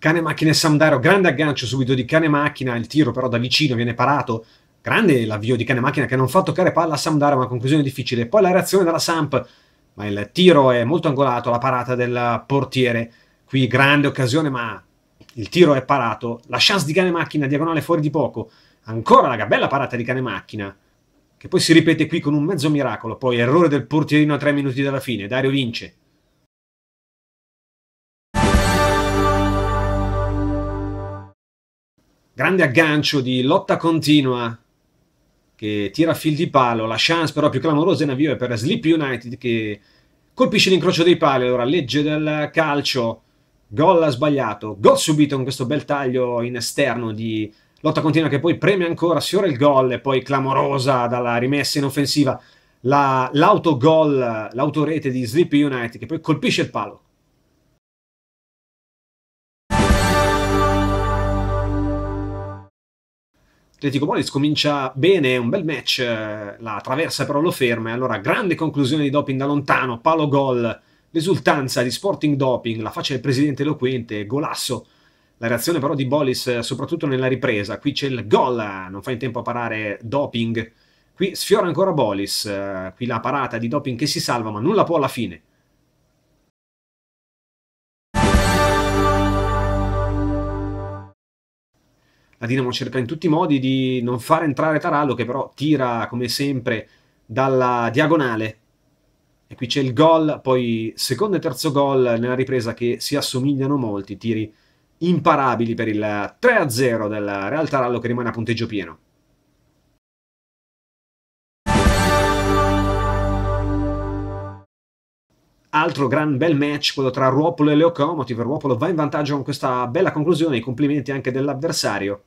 Cane macchina e Samdaro, grande aggancio subito di cane macchina, il tiro però da vicino viene parato, grande l'avvio di cane macchina che non fa toccare palla a Samdaro, ma conclusione difficile, poi la reazione della Samp, ma il tiro è molto angolato, la parata del portiere, qui grande occasione ma il tiro è parato, la chance di cane macchina diagonale fuori di poco, ancora la bella parata di cane macchina, che poi si ripete qui con un mezzo miracolo, poi errore del portierino a tre minuti dalla fine, Dario vince. grande aggancio di lotta continua che tira fil di palo, la chance però più clamorosa in avvio è per Sleep United che colpisce l'incrocio dei pali, allora legge del calcio, gol ha sbagliato, gol subito con questo bel taglio in esterno di lotta continua che poi preme ancora, sfiora il gol e poi clamorosa dalla rimessa in offensiva la, l'autogol, l'autorete di Sleep United che poi colpisce il palo, Atletico Molis comincia bene, un bel match, eh, la traversa però lo ferma e allora grande conclusione di doping da lontano, palo gol, l'esultanza di Sporting Doping, la faccia del presidente eloquente, golasso. La reazione però di Bolis eh, soprattutto nella ripresa, qui c'è il gol, non fa in tempo a parare Doping. Qui sfiora ancora Bolis, eh, qui la parata di Doping che si salva ma nulla può alla fine. la Dinamo cerca in tutti i modi di non far entrare Tarallo che però tira come sempre dalla diagonale e qui c'è il gol, poi secondo e terzo gol nella ripresa che si assomigliano molti, tiri imparabili per il 3-0 del Real Tarallo che rimane a punteggio pieno. Altro gran bel match, quello tra Ruopolo e Leocomotive. Ruopolo va in vantaggio con questa bella conclusione. I complimenti anche dell'avversario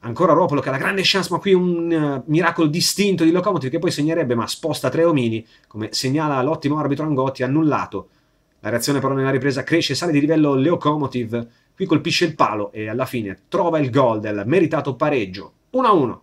ancora Ropolo che ha la grande chance, ma qui un uh, miracolo distinto di Locomotive che poi segnerebbe, ma sposta tre omini, come segnala l'ottimo arbitro Angotti, annullato. La reazione però nella ripresa cresce, sale di livello Locomotive, qui colpisce il palo e alla fine trova il gol del meritato pareggio. 1-1.